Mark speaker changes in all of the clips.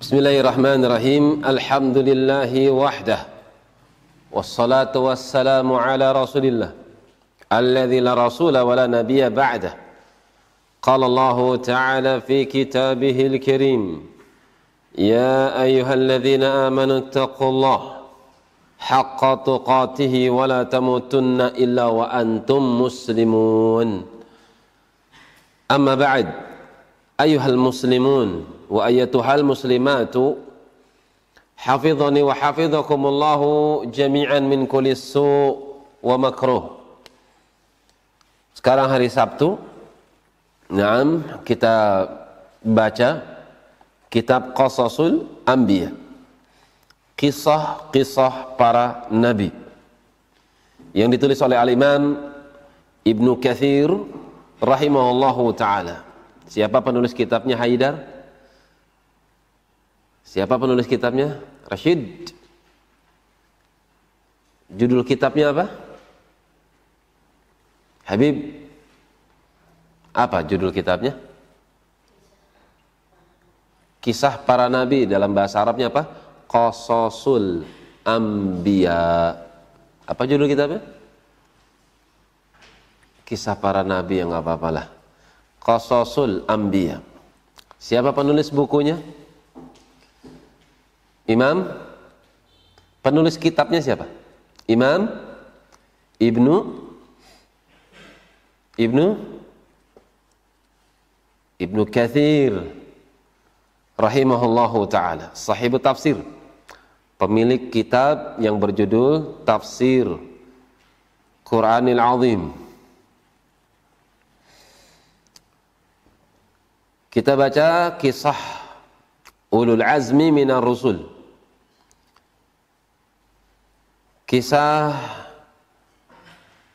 Speaker 1: بسم الله الرحمن الرحيم الحمد لله وحده والصلاة والسلام على رسول الله الذي لا رسول ولا نبي بعده قال الله تعالى في كتابه الكريم يا أيها الذين آمنوا اتقوا الله حق تقاته ولا تموتن إلا وأنتم مسلمون أما بعد ayuhal muslimun wa ayatuhal muslimatu hafidhani wa hafidhakumullahu jami'an min kulli su' wa makruh sekarang hari Sabtu Naam kita baca kitab Qasasul Anbiya kisah-kisah para nabi yang ditulis oleh Al-Imam Ibnu Kathir rahimahullahu taala Siapa penulis kitabnya Haidar? Siapa penulis kitabnya? Rashid. Judul kitabnya apa? Habib. Apa judul kitabnya? Kisah para nabi dalam bahasa Arabnya apa? Qasasul Ambiya. Apa judul kitabnya? Kisah para nabi yang apa-apalah. Qasasul Anbiya. Siapa penulis bukunya? Imam penulis kitabnya siapa? Imam Ibnu Ibnu Ibnu Kathir rahimahullahu taala, sahibu tafsir. Pemilik kitab yang berjudul Tafsir Quranil Azim Kita baca kisah ulul azmi minar rusul. Kisah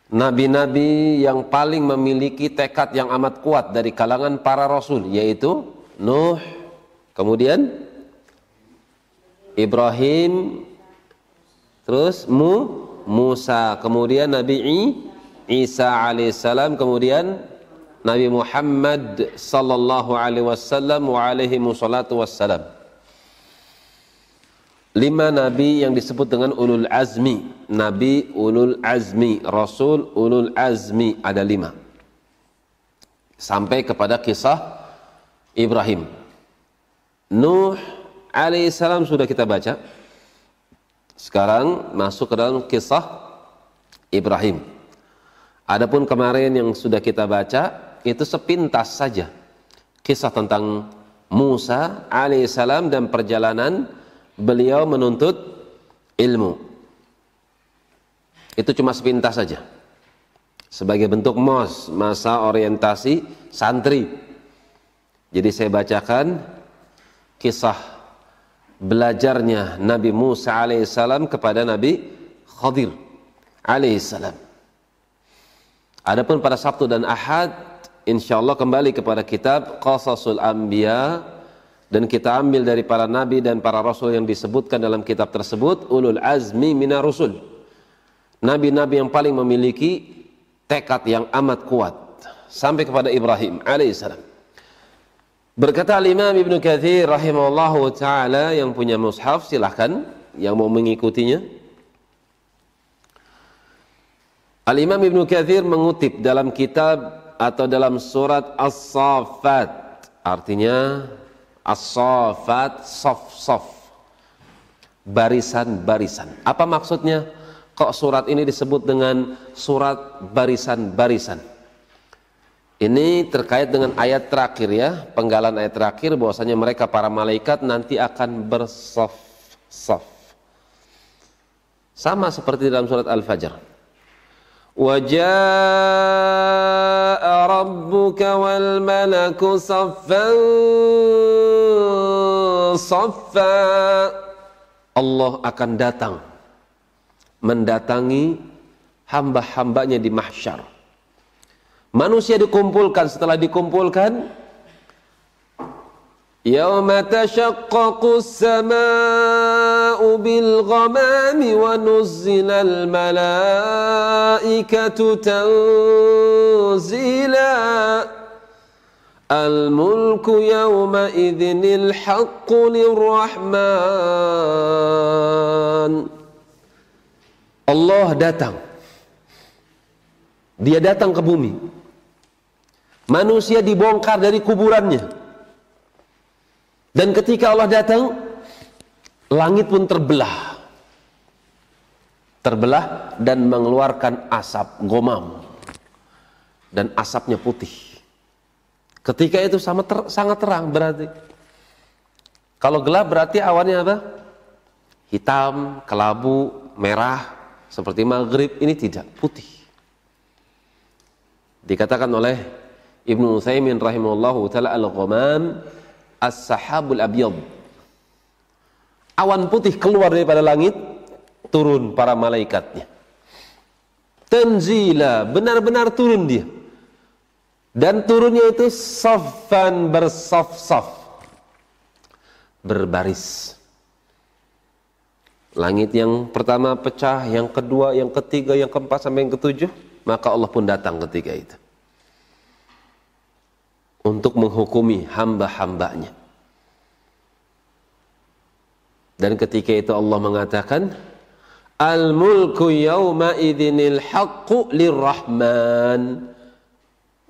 Speaker 1: nabi-nabi yang paling memiliki tekad yang amat kuat dari kalangan para rasul yaitu Nuh, kemudian Ibrahim, terus Mu, Musa, kemudian Nabi Isa alaihissalam, kemudian Nabi Muhammad sallallahu alaihi wasallam wa alaihi musallatu wassalam. Lima nabi yang disebut dengan ulul azmi, nabi ulul azmi, rasul ulul azmi ada lima. Sampai kepada kisah Ibrahim. Nuh alaihi salam sudah kita baca. Sekarang masuk ke dalam kisah Ibrahim. Adapun kemarin yang sudah kita baca itu sepintas saja kisah tentang Musa alaihissalam dan perjalanan beliau menuntut ilmu. Itu cuma sepintas saja. Sebagai bentuk mos, masa orientasi santri. Jadi saya bacakan kisah belajarnya Nabi Musa alaihissalam kepada Nabi Khadir alaihissalam. Adapun pada Sabtu dan Ahad insyaallah kembali kepada kitab Qasasul Anbiya dan kita ambil dari para nabi dan para rasul yang disebutkan dalam kitab tersebut ulul azmi minar rusul. Nabi-nabi yang paling memiliki tekad yang amat kuat sampai kepada Ibrahim alaihissalam. Berkata Imam Ibnu Katsir rahimahullahu taala yang punya mushaf silahkan yang mau mengikutinya. Al-Imam Ibn Kathir mengutip dalam kitab atau dalam surat As-Saffat artinya As-Saffat sof-sof barisan-barisan apa maksudnya kok surat ini disebut dengan surat barisan-barisan ini terkait dengan ayat terakhir ya penggalan ayat terakhir bahwasanya mereka para malaikat nanti akan bersof-sof sama seperti dalam surat Al-Fajr وجاء ربك والملك صفا صفا Allah akan datang mendatangi hamba-hambanya di mahsyar manusia dikumpulkan setelah dikumpulkan يوم تشقق السماء بالغمام ونزل الملائكة تنزيلا الملك يومئذ الحق للرحمن Allah datang Dia datang ke bumi Manusia dibongkar dari kuburannya dan ketika Allah datang, langit pun terbelah. Terbelah dan mengeluarkan asap gomam. Dan asapnya putih. Ketika itu sama ter, sangat terang berarti. Kalau gelap berarti awannya apa? Hitam, kelabu, merah, seperti maghrib. Ini tidak, putih. Dikatakan oleh Ibnu Utsaimin rahimahullahu taala al-ghamam as-sahabul Awan putih keluar daripada langit, turun para malaikatnya. Tenzila, benar-benar turun dia. Dan turunnya itu safan bersaf-saf. Berbaris. Langit yang pertama pecah, yang kedua, yang ketiga, yang keempat, sampai yang ketujuh. Maka Allah pun datang ketiga itu untuk menghukumi hamba-hambanya. Dan ketika itu Allah mengatakan, Al-mulku yawma idhinil haqqu lirrahman.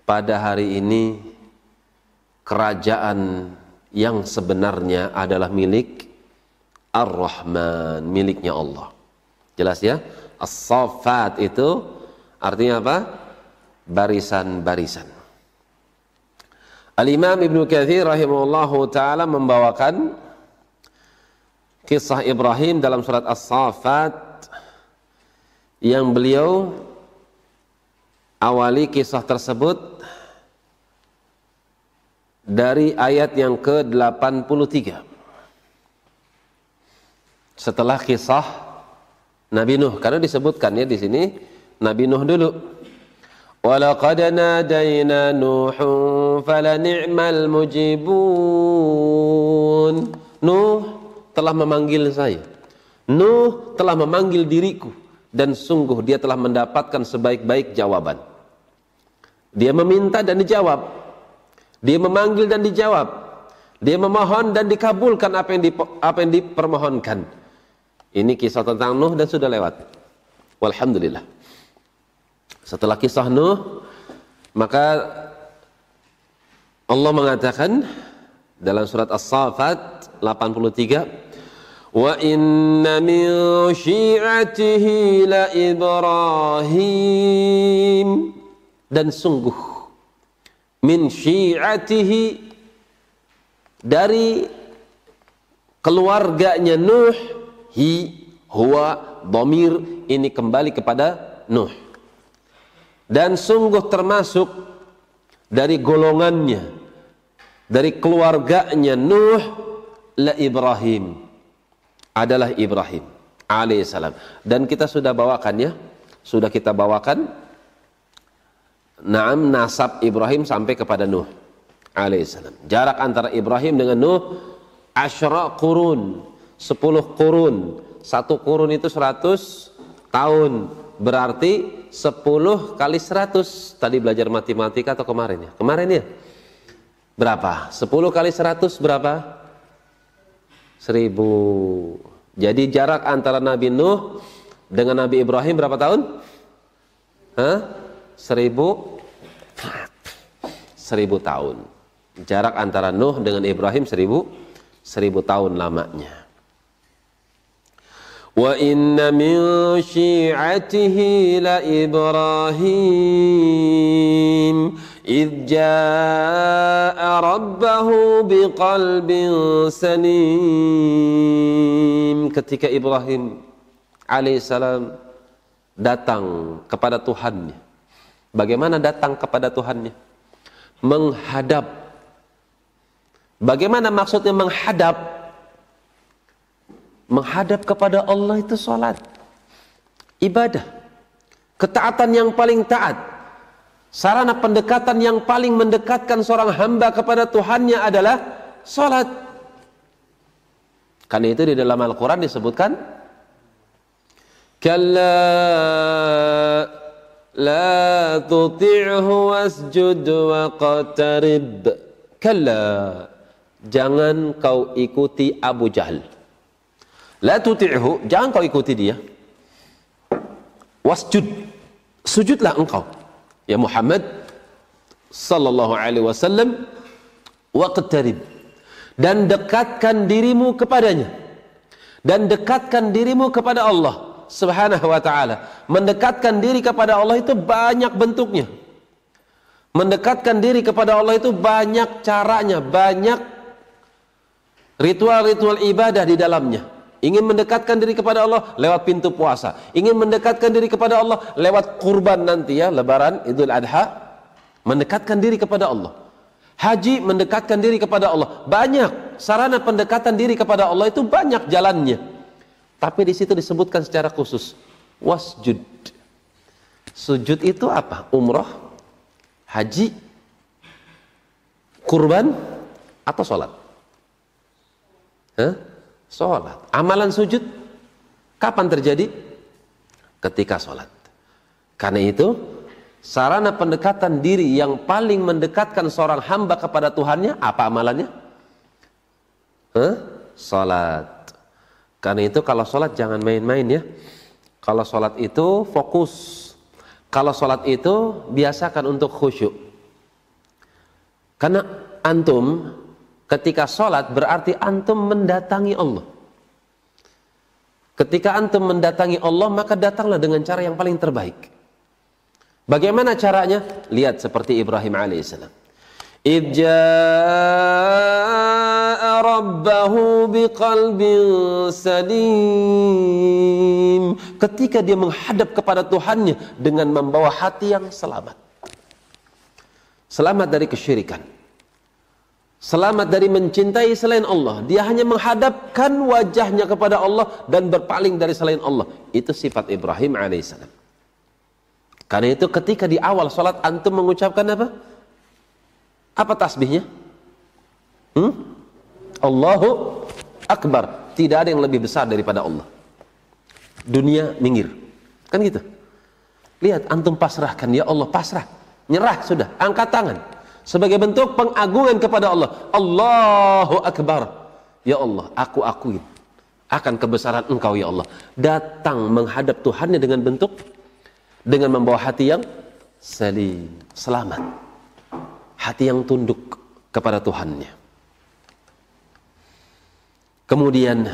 Speaker 1: Pada hari ini, kerajaan yang sebenarnya adalah milik Ar-Rahman, miliknya Allah. Jelas ya? As-Safat itu artinya apa? Barisan-barisan. Al-Imam Ibn Kathir rahimahullahu ta'ala membawakan kisah Ibrahim dalam surat As-Safat yang beliau awali kisah tersebut dari ayat yang ke-83 setelah kisah Nabi Nuh karena disebutkan ya di sini Nabi Nuh dulu ولقد نادينا نوح فلنعم المجيبون Nuh telah memanggil saya Nuh telah memanggil diriku dan sungguh dia telah mendapatkan sebaik-baik jawaban dia meminta dan dijawab dia memanggil dan dijawab dia memohon dan dikabulkan apa yang, di, apa yang dipermohonkan ini kisah tentang Nuh dan sudah lewat Walhamdulillah setelah kisah Nuh, maka Allah mengatakan dalam surat as safat 83 Wa inna min syi'atihi la Ibrahim dan sungguh min syi'atihi dari keluarganya Nuh hi huwa domir ini kembali kepada Nuh dan sungguh termasuk dari golongannya dari keluarganya Nuh la Ibrahim adalah Ibrahim alaihissalam dan kita sudah bawakan ya sudah kita bawakan naam nasab Ibrahim sampai kepada Nuh alaihissalam jarak antara Ibrahim dengan Nuh asyra kurun sepuluh kurun satu kurun itu seratus tahun berarti 10 kali 100 tadi belajar matematika atau kemarin ya? Kemarin ya. Berapa? 10 kali 100 berapa? 1000. Jadi jarak antara Nabi Nuh dengan Nabi Ibrahim berapa tahun? Hah? 1000 1000 tahun. Jarak antara Nuh dengan Ibrahim 1000 1000 tahun lamanya. وإن من شيعته لإبراهيم إذ جاء ربه بقلب سليم ketika Ibrahim alaihissalam datang kepada Tuhannya bagaimana datang kepada Tuhannya menghadap bagaimana maksudnya menghadap Menghadap kepada Allah itu sholat. Ibadah. Ketaatan yang paling taat. Sarana pendekatan yang paling mendekatkan seorang hamba kepada Tuhannya adalah sholat. Karena itu di dalam Al-Quran disebutkan Kalla la tuti'hu wasjud wa Kalla Jangan kau ikuti Abu Jahal La tuti'hu, jangan kau ikuti dia. Wasjud, sujudlah engkau. Ya Muhammad sallallahu alaihi wasallam waqtarib dan dekatkan dirimu kepadanya dan dekatkan dirimu kepada Allah Subhanahu wa taala. Mendekatkan diri kepada Allah itu banyak bentuknya. Mendekatkan diri kepada Allah itu banyak caranya, banyak ritual-ritual ibadah di dalamnya. Ingin mendekatkan diri kepada Allah lewat pintu puasa. Ingin mendekatkan diri kepada Allah lewat kurban nanti ya, lebaran, idul adha. Mendekatkan diri kepada Allah. Haji mendekatkan diri kepada Allah. Banyak sarana pendekatan diri kepada Allah itu banyak jalannya. Tapi di situ disebutkan secara khusus. Wasjud. Sujud itu apa? Umroh, haji, kurban, atau sholat? Hah? Sholat. Amalan sujud kapan terjadi? Ketika sholat. Karena itu, sarana pendekatan diri yang paling mendekatkan seorang hamba kepada Tuhannya, apa amalannya? Huh? Sholat. Karena itu kalau sholat jangan main-main ya. Kalau sholat itu fokus. Kalau sholat itu biasakan untuk khusyuk. Karena antum Ketika sholat berarti antum mendatangi Allah. Ketika antum mendatangi Allah maka datanglah dengan cara yang paling terbaik. Bagaimana caranya? Lihat seperti Ibrahim alaihissalam. Ibja'a rabbahu biqalbin salim. Ketika dia menghadap kepada Tuhannya dengan membawa hati yang selamat. Selamat dari kesyirikan Selamat dari mencintai selain Allah. Dia hanya menghadapkan wajahnya kepada Allah dan berpaling dari selain Allah. Itu sifat Ibrahim alaihissalam. Karena itu ketika di awal sholat antum mengucapkan apa? Apa tasbihnya? Hmm? Allahu Akbar. Tidak ada yang lebih besar daripada Allah. Dunia minggir. Kan gitu? Lihat, antum pasrahkan. Ya Allah, pasrah. Nyerah sudah. Angkat tangan sebagai bentuk pengagungan kepada Allah. Allahu Akbar. Ya Allah, aku akui akan kebesaran Engkau ya Allah. Datang menghadap Tuhannya dengan bentuk dengan membawa hati yang salim, selamat. Hati yang tunduk kepada Tuhannya. Kemudian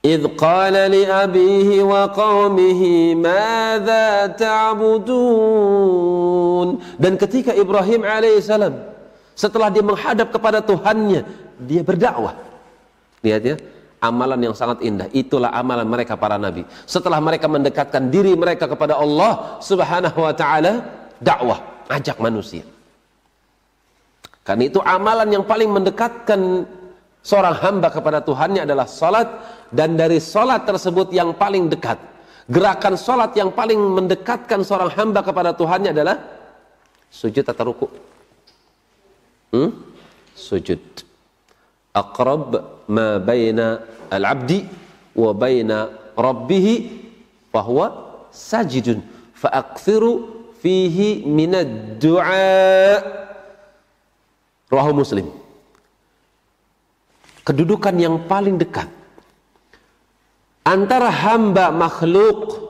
Speaker 1: إذ قال لأبيه وقومه ماذا تعبدون dan ketika Ibrahim alaihissalam setelah dia menghadap kepada Tuhannya dia berdakwah lihat ya amalan yang sangat indah itulah amalan mereka para nabi setelah mereka mendekatkan diri mereka kepada Allah subhanahu wa ta'ala dakwah ajak manusia karena itu amalan yang paling mendekatkan seorang hamba kepada Tuhannya adalah salat dan dari salat tersebut yang paling dekat gerakan salat yang paling mendekatkan seorang hamba kepada Tuhannya adalah sujud atau ruku hmm? sujud aqrab ma baina al-abdi wa baina rabbih wa huwa sajidun fa fihi minad du'a rawahu muslim kedudukan yang paling dekat antara hamba makhluk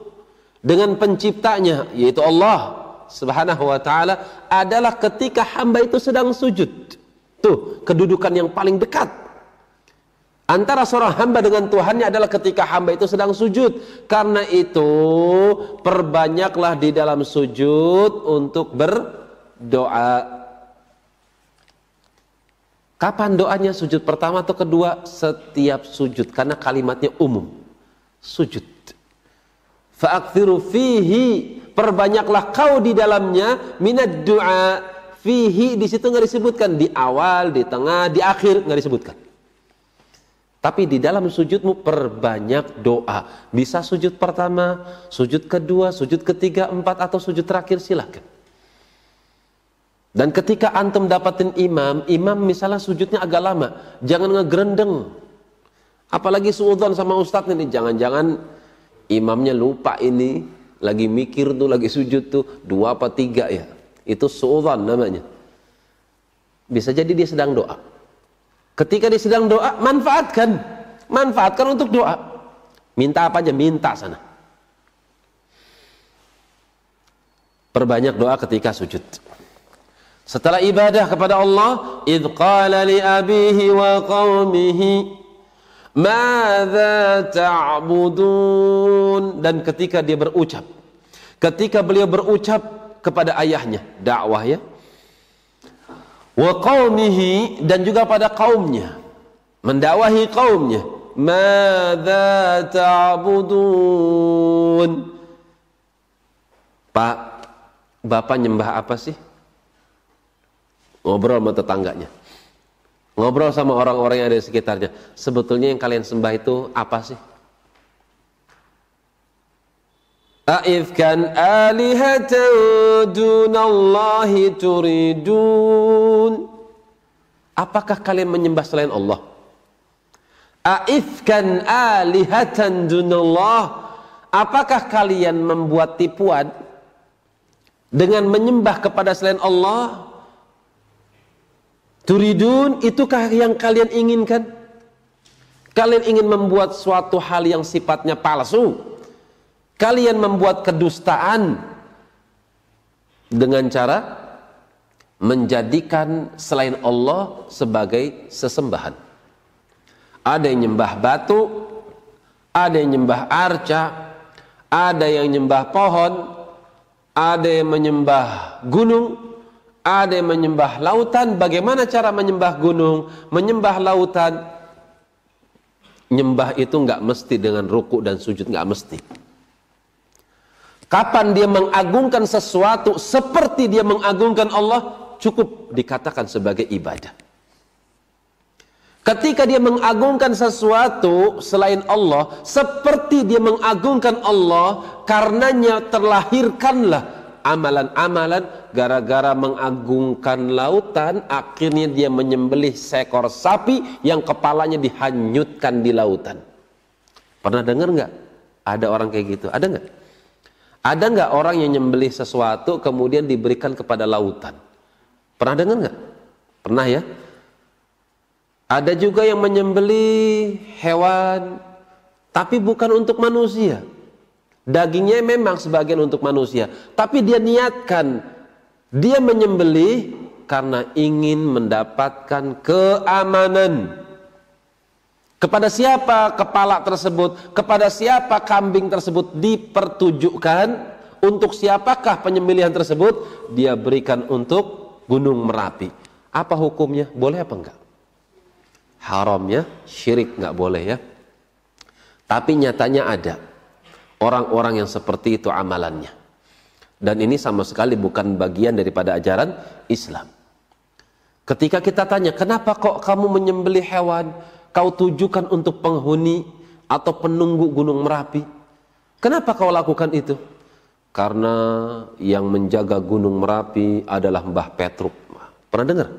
Speaker 1: dengan penciptanya yaitu Allah Subhanahu wa taala adalah ketika hamba itu sedang sujud. Tuh, kedudukan yang paling dekat. Antara seorang hamba dengan Tuhannya adalah ketika hamba itu sedang sujud. Karena itu, perbanyaklah di dalam sujud untuk berdoa Kapan doanya sujud pertama atau kedua? Setiap sujud karena kalimatnya umum. Sujud. Fa'akthiru fihi, perbanyaklah kau di dalamnya minad du'a. Fihi di situ nggak disebutkan di awal, di tengah, di akhir nggak disebutkan. Tapi di dalam sujudmu perbanyak doa. Bisa sujud pertama, sujud kedua, sujud ketiga, empat atau sujud terakhir silakan. Dan ketika antum dapatin imam, imam misalnya sujudnya agak lama, jangan ngegerendeng. Apalagi suudzon sama ustadz ini, jangan-jangan imamnya lupa ini, lagi mikir tuh, lagi sujud tuh, dua apa tiga ya. Itu suudzon namanya. Bisa jadi dia sedang doa. Ketika dia sedang doa, manfaatkan. Manfaatkan untuk doa. Minta apa aja, minta sana. Perbanyak doa ketika sujud. Setelah ibadah kepada Allah, id qala li abihi wa qaumihi Mada ta'budun dan ketika dia berucap ketika beliau berucap kepada ayahnya dakwah ya wa qaumihi dan juga pada kaumnya mendakwahi kaumnya mada ta'budun Pak Bapak nyembah apa sih ngobrol sama tetangganya ngobrol sama orang-orang yang ada di sekitarnya sebetulnya yang kalian sembah itu apa sih Aifkan alihatan turidun Apakah kalian menyembah selain Allah? Aifkan alihatan dunallah Apakah kalian membuat tipuan dengan menyembah kepada selain Allah? Turidun itukah yang kalian inginkan? Kalian ingin membuat suatu hal yang sifatnya palsu. Kalian membuat kedustaan dengan cara menjadikan selain Allah sebagai sesembahan. Ada yang nyembah batu, ada yang nyembah arca, ada yang nyembah pohon, ada yang menyembah gunung, ada yang menyembah lautan, bagaimana cara menyembah gunung, menyembah lautan. Nyembah itu nggak mesti dengan ruku dan sujud, nggak mesti. Kapan dia mengagungkan sesuatu seperti dia mengagungkan Allah, cukup dikatakan sebagai ibadah. Ketika dia mengagungkan sesuatu selain Allah, seperti dia mengagungkan Allah, karenanya terlahirkanlah amalan-amalan gara-gara mengagungkan lautan akhirnya dia menyembelih seekor sapi yang kepalanya dihanyutkan di lautan pernah dengar nggak ada orang kayak gitu ada nggak ada nggak orang yang nyembelih sesuatu kemudian diberikan kepada lautan pernah dengar nggak pernah ya ada juga yang menyembelih hewan tapi bukan untuk manusia Dagingnya memang sebagian untuk manusia, tapi dia niatkan dia menyembelih karena ingin mendapatkan keamanan. Kepada siapa kepala tersebut, kepada siapa kambing tersebut dipertujukan, untuk siapakah penyembelihan tersebut dia berikan untuk Gunung Merapi. Apa hukumnya? Boleh apa enggak? Haramnya, syirik enggak boleh ya. Tapi nyatanya ada orang-orang yang seperti itu amalannya. Dan ini sama sekali bukan bagian daripada ajaran Islam. Ketika kita tanya, kenapa kok kamu menyembeli hewan? Kau tujukan untuk penghuni atau penunggu Gunung Merapi. Kenapa kau lakukan itu? Karena yang menjaga Gunung Merapi adalah Mbah Petruk. Pernah dengar?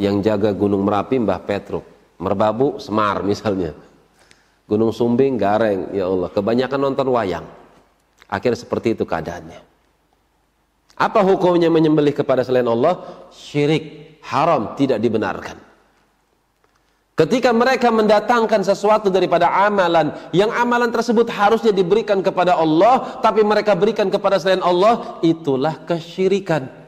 Speaker 1: Yang jaga Gunung Merapi Mbah Petruk. Merbabu Semar misalnya Gunung Sumbing gareng, ya Allah. Kebanyakan nonton wayang. Akhirnya seperti itu keadaannya. Apa hukumnya menyembelih kepada selain Allah? Syirik, haram, tidak dibenarkan. Ketika mereka mendatangkan sesuatu daripada amalan, yang amalan tersebut harusnya diberikan kepada Allah, tapi mereka berikan kepada selain Allah, itulah kesyirikan.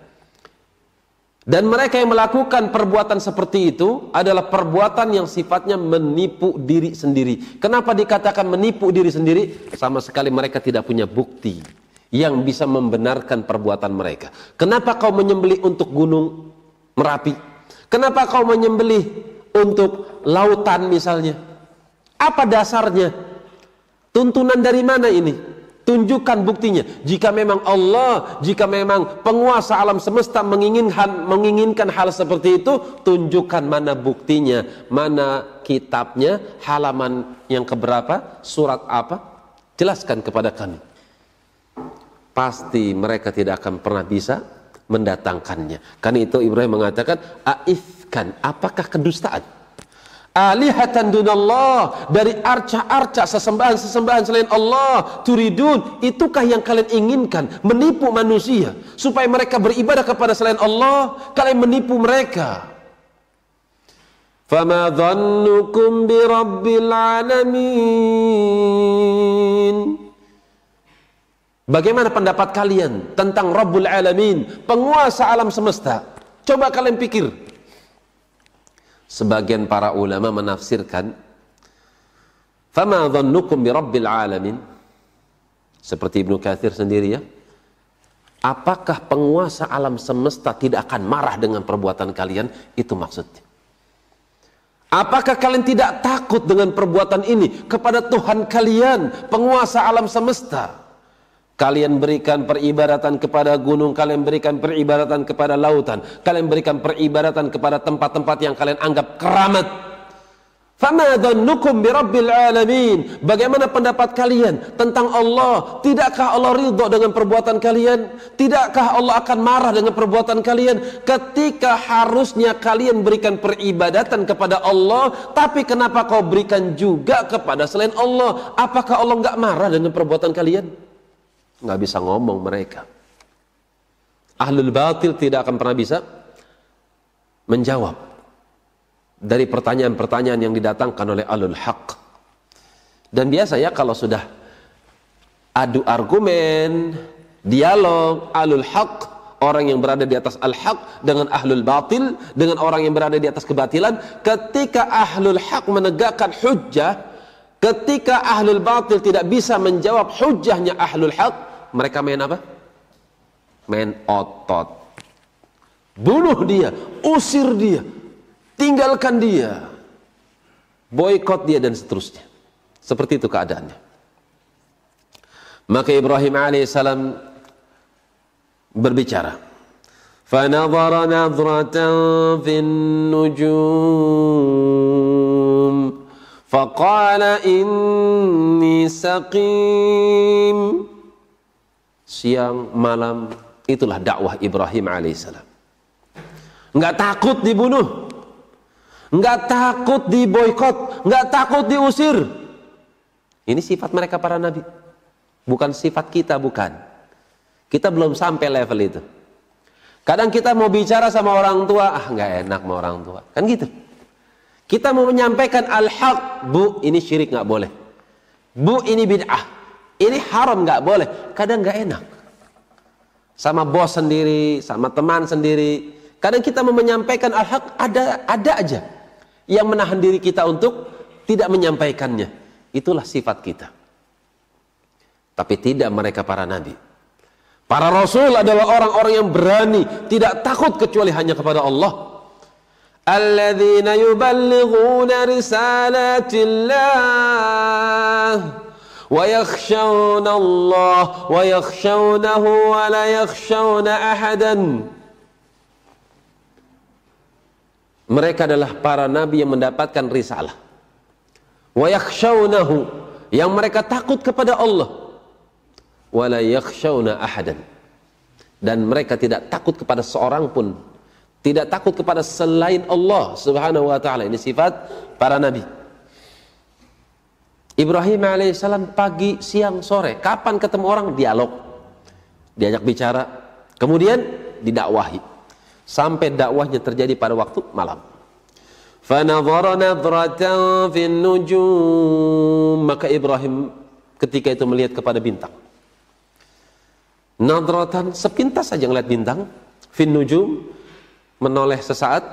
Speaker 1: Dan mereka yang melakukan perbuatan seperti itu adalah perbuatan yang sifatnya menipu diri sendiri. Kenapa dikatakan menipu diri sendiri? Sama sekali mereka tidak punya bukti yang bisa membenarkan perbuatan mereka. Kenapa kau menyembelih untuk gunung Merapi? Kenapa kau menyembelih untuk lautan misalnya? Apa dasarnya? Tuntunan dari mana ini? Tunjukkan buktinya. Jika memang Allah, jika memang penguasa alam semesta menginginkan menginginkan hal seperti itu, tunjukkan mana buktinya, mana kitabnya, halaman yang keberapa, surat apa, jelaskan kepada kami. Pasti mereka tidak akan pernah bisa mendatangkannya. Karena itu Ibrahim mengatakan, "Aifkan, apakah kedustaan?" alihatan dunallah dari arca-arca sesembahan-sesembahan selain Allah turidun itukah yang kalian inginkan menipu manusia supaya mereka beribadah kepada selain Allah kalian menipu mereka fama dhannukum bi alamin Bagaimana pendapat kalian tentang Rabbul Alamin, penguasa alam semesta? Coba kalian pikir, sebagian para ulama menafsirkan fama dhannukum bi rabbil alamin seperti Ibnu Katsir sendiri ya apakah penguasa alam semesta tidak akan marah dengan perbuatan kalian itu maksudnya Apakah kalian tidak takut dengan perbuatan ini kepada Tuhan kalian, penguasa alam semesta? Kalian berikan peribadatan kepada gunung, kalian berikan peribadatan kepada lautan, kalian berikan peribadatan kepada tempat-tempat yang kalian anggap keramat. alamin? Bagaimana pendapat kalian tentang Allah? Tidakkah Allah ridho dengan perbuatan kalian? Tidakkah Allah akan marah dengan perbuatan kalian? Ketika harusnya kalian berikan peribadatan kepada Allah, tapi kenapa kau berikan juga kepada selain Allah? Apakah Allah nggak marah dengan perbuatan kalian? nggak bisa ngomong mereka. Ahlul batil tidak akan pernah bisa menjawab dari pertanyaan-pertanyaan yang didatangkan oleh ahlul haq. Dan biasanya kalau sudah adu argumen, dialog ahlul haq, orang yang berada di atas al-haq dengan ahlul batil, dengan orang yang berada di atas kebatilan, ketika ahlul haq menegakkan hujjah, ketika ahlul batil tidak bisa menjawab hujjahnya ahlul haq, mereka main apa? Main otot. Bunuh dia, usir dia, tinggalkan dia, boykot dia dan seterusnya. Seperti itu keadaannya. Maka Ibrahim alaihissalam berbicara. فنظر نظرة في النجوم فقال إني سقيم siang, malam, itulah dakwah Ibrahim alaihissalam. Enggak takut dibunuh, enggak takut diboykot, enggak takut diusir. Ini sifat mereka para nabi. Bukan sifat kita, bukan. Kita belum sampai level itu. Kadang kita mau bicara sama orang tua, ah nggak enak sama orang tua. Kan gitu. Kita mau menyampaikan al-haq, bu ini syirik nggak boleh. Bu ini bid'ah. Ini haram nggak boleh. Kadang nggak enak. Sama bos sendiri, sama teman sendiri. Kadang kita mau menyampaikan al-haq ada ada aja yang menahan diri kita untuk tidak menyampaikannya. Itulah sifat kita. Tapi tidak mereka para nabi. Para rasul adalah orang-orang yang berani, tidak takut kecuali hanya kepada Allah. Alladzina yuballighuna ويخشون الله ويخشونه ولا يخشون أحدا mereka adalah para nabi yang mendapatkan risalah wa yakhshawnahu yang mereka takut kepada Allah ولا yakhshawna ahadan dan mereka tidak takut kepada seorang pun tidak takut kepada selain Allah subhanahu wa ta'ala ini sifat para nabi Ibrahim alaihissalam pagi, siang, sore. Kapan ketemu orang? Dialog. Diajak bicara. Kemudian didakwahi. Sampai dakwahnya terjadi pada waktu malam. Maka Ibrahim ketika itu melihat kepada bintang. Nadratan sepintas saja melihat bintang. Finnujum Menoleh sesaat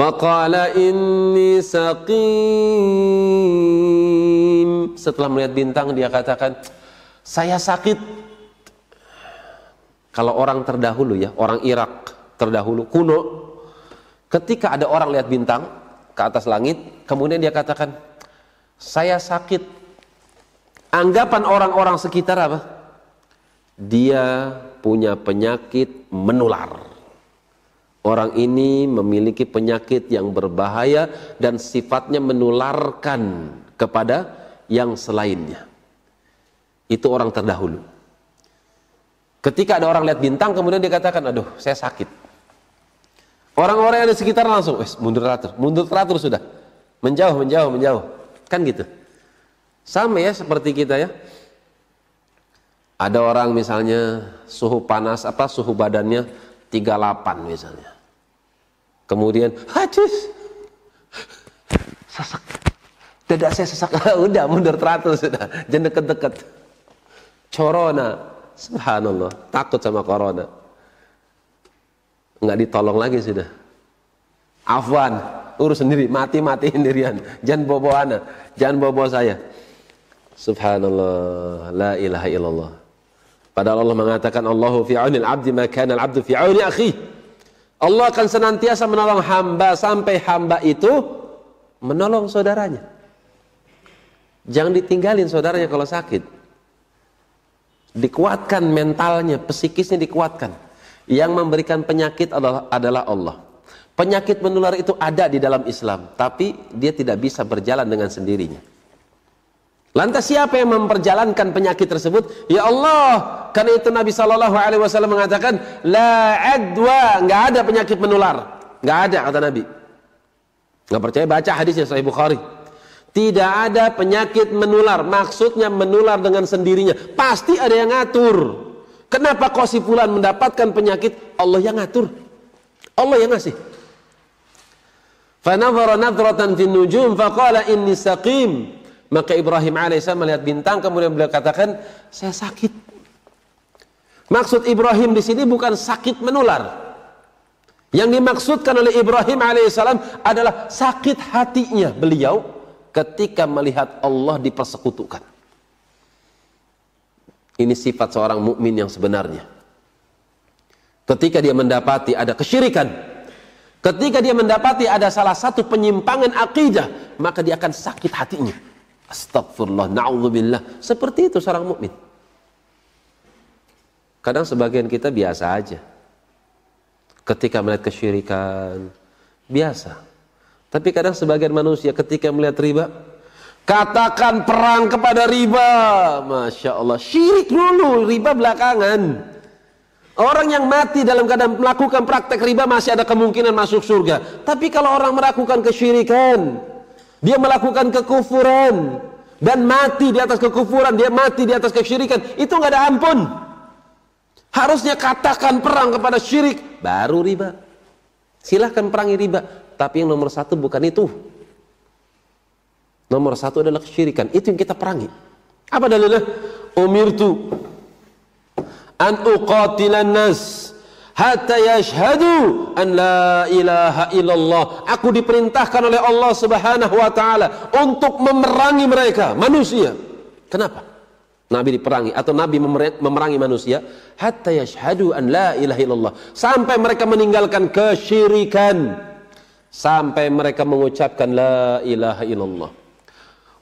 Speaker 1: Makalah ini saqim. Setelah melihat bintang dia katakan, saya sakit. Kalau orang terdahulu ya, orang Irak terdahulu kuno ketika ada orang lihat bintang ke atas langit, kemudian dia katakan, saya sakit. Anggapan orang-orang sekitar apa? Dia punya penyakit menular Orang ini memiliki penyakit yang berbahaya dan sifatnya menularkan kepada yang selainnya. Itu orang terdahulu. Ketika ada orang lihat bintang, kemudian dia katakan, aduh, saya sakit. Orang-orang yang ada sekitar langsung, eh, mundur teratur, mundur teratur sudah. Menjauh, menjauh, menjauh. Kan gitu. Sama ya seperti kita ya. Ada orang misalnya suhu panas, apa suhu badannya 38 misalnya. Kemudian, hajus Sesak. Dada saya sesak. udah mundur teratur sudah. Jangan deket-deket. Corona. Subhanallah. Takut sama corona. Enggak ditolong lagi sudah. Afwan, urus sendiri, mati-mati sendirian. Jangan bobo anak, jangan bobo saya. Subhanallah, la ilaha illallah. Padahal Allah mengatakan Allahu fi aunil abdi maka al abdu fi auni akhi. Allah akan senantiasa menolong hamba sampai hamba itu menolong saudaranya. Jangan ditinggalin saudaranya kalau sakit. Dikuatkan mentalnya, psikisnya dikuatkan. Yang memberikan penyakit adalah, adalah Allah. Penyakit menular itu ada di dalam Islam, tapi dia tidak bisa berjalan dengan sendirinya. Lantas siapa yang memperjalankan penyakit tersebut? Ya Allah, karena itu Nabi Shallallahu Alaihi Wasallam mengatakan, la adwa, nggak ada penyakit menular, nggak ada kata Nabi. Nggak percaya baca hadisnya Sahih Bukhari. Tidak ada penyakit menular, maksudnya menular dengan sendirinya. Pasti ada yang ngatur. Kenapa kosipulan si fulan mendapatkan penyakit? Allah yang ngatur. Allah yang ngasih. Fanadhara nadratan fin nujum faqala inni saqim. Maka Ibrahim alaihissalam melihat bintang kemudian beliau katakan, "Saya sakit." Maksud Ibrahim di sini bukan sakit menular. Yang dimaksudkan oleh Ibrahim alaihissalam adalah sakit hatinya beliau ketika melihat Allah dipersekutukan. Ini sifat seorang mukmin yang sebenarnya. Ketika dia mendapati ada kesyirikan, ketika dia mendapati ada salah satu penyimpangan akidah, maka dia akan sakit hatinya. Astagfirullah, na'udzubillah. Seperti itu seorang mukmin. Kadang sebagian kita biasa aja. Ketika melihat kesyirikan, biasa. Tapi kadang sebagian manusia ketika melihat riba, katakan perang kepada riba. Masya Allah, syirik dulu, riba belakangan. Orang yang mati dalam keadaan melakukan praktek riba masih ada kemungkinan masuk surga. Tapi kalau orang melakukan kesyirikan, dia melakukan kekufuran dan mati di atas kekufuran, dia mati di atas kesyirikan. Itu nggak ada ampun. Harusnya katakan perang kepada syirik, baru riba. Silahkan perangi riba, tapi yang nomor satu bukan itu. Nomor satu adalah kesyirikan, itu yang kita perangi. Apa dalilnya? Umirtu an uqatilan nas hatta yashhadu an la ilaha illallah. Aku diperintahkan oleh Allah Subhanahu wa taala untuk memerangi mereka, manusia. Kenapa? Nabi diperangi atau Nabi memerangi manusia hatta yashhadu an la ilaha illallah sampai mereka meninggalkan kesyirikan sampai mereka mengucapkan la ilaha illallah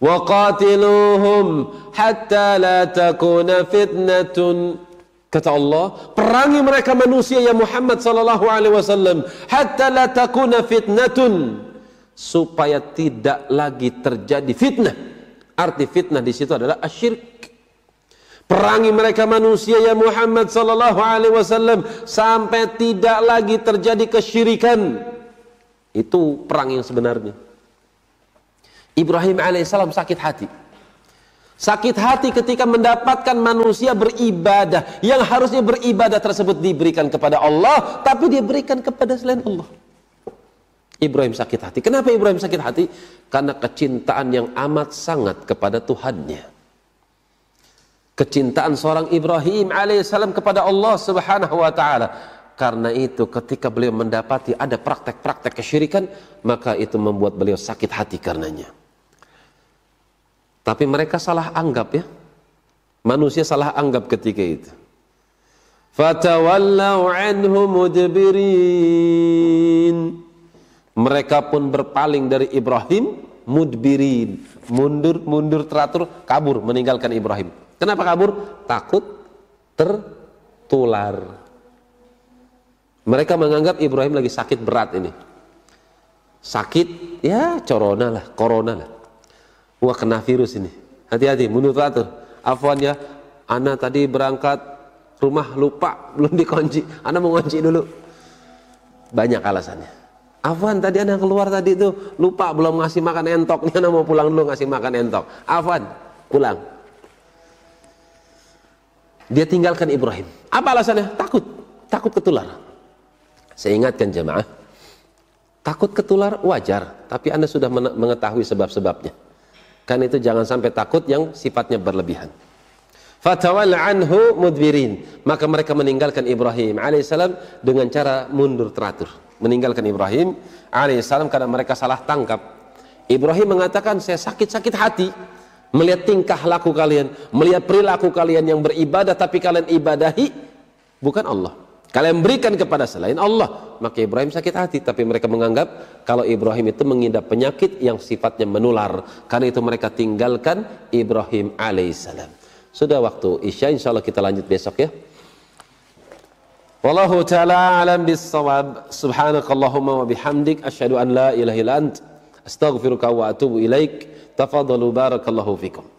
Speaker 1: wa qatiluhum hatta la takuna fitnatun Kata Allah, perangi mereka manusia ya Muhammad sallallahu alaihi wasallam hatta la takuna fitnatun supaya tidak lagi terjadi fitnah. Arti fitnah di situ adalah asyirk. Perangi mereka manusia ya Muhammad sallallahu alaihi wasallam sampai tidak lagi terjadi kesyirikan. Itu perang yang sebenarnya. Ibrahim alaihissalam sakit hati. Sakit hati ketika mendapatkan manusia beribadah yang harusnya beribadah tersebut diberikan kepada Allah, tapi dia berikan kepada selain Allah. Ibrahim sakit hati. Kenapa Ibrahim sakit hati? Karena kecintaan yang amat sangat kepada Tuhannya. Kecintaan seorang Ibrahim alaihissalam kepada Allah subhanahu wa ta'ala. Karena itu ketika beliau mendapati ada praktek-praktek kesyirikan, maka itu membuat beliau sakit hati karenanya. Tapi mereka salah anggap ya. Manusia salah anggap ketika itu. Fatawallau anhu mudbirin. Mereka pun berpaling dari Ibrahim mudbirin. Mundur, mundur teratur, kabur meninggalkan Ibrahim. Kenapa kabur? Takut tertular. Mereka menganggap Ibrahim lagi sakit berat ini. Sakit ya corona lah, corona lah. Wah kena virus ini. Hati-hati, mundur teratur. Afwan ya, Ana tadi berangkat rumah lupa, belum dikunci. Ana mau kunci dulu. Banyak alasannya. Afwan tadi Ana keluar tadi itu lupa belum ngasih makan entok. Ini Ana mau pulang dulu ngasih makan entok. Afwan, pulang. Dia tinggalkan Ibrahim. Apa alasannya? Takut. Takut ketular. Saya ingatkan jemaah. Takut ketular wajar. Tapi Anda sudah mengetahui sebab-sebabnya. Kan itu jangan sampai takut yang sifatnya berlebihan. Fatawal anhu mudbirin. Maka mereka meninggalkan Ibrahim alaihissalam dengan cara mundur teratur. Meninggalkan Ibrahim alaihissalam karena mereka salah tangkap. Ibrahim mengatakan, saya sakit-sakit hati melihat tingkah laku kalian, melihat perilaku kalian yang beribadah tapi kalian ibadahi bukan Allah. Kalian berikan kepada selain Allah. Maka Ibrahim sakit hati. Tapi mereka menganggap kalau Ibrahim itu mengidap penyakit yang sifatnya menular. Karena itu mereka tinggalkan Ibrahim alaihissalam. Sudah waktu Isya. Insya Allah kita lanjut besok ya. Wallahu ta'ala alam bisawab. Subhanakallahumma wa bihamdik. Asyadu an la ilaha ant. Astaghfiruka wa atubu ilaik. Tafadalu barakallahu fikum.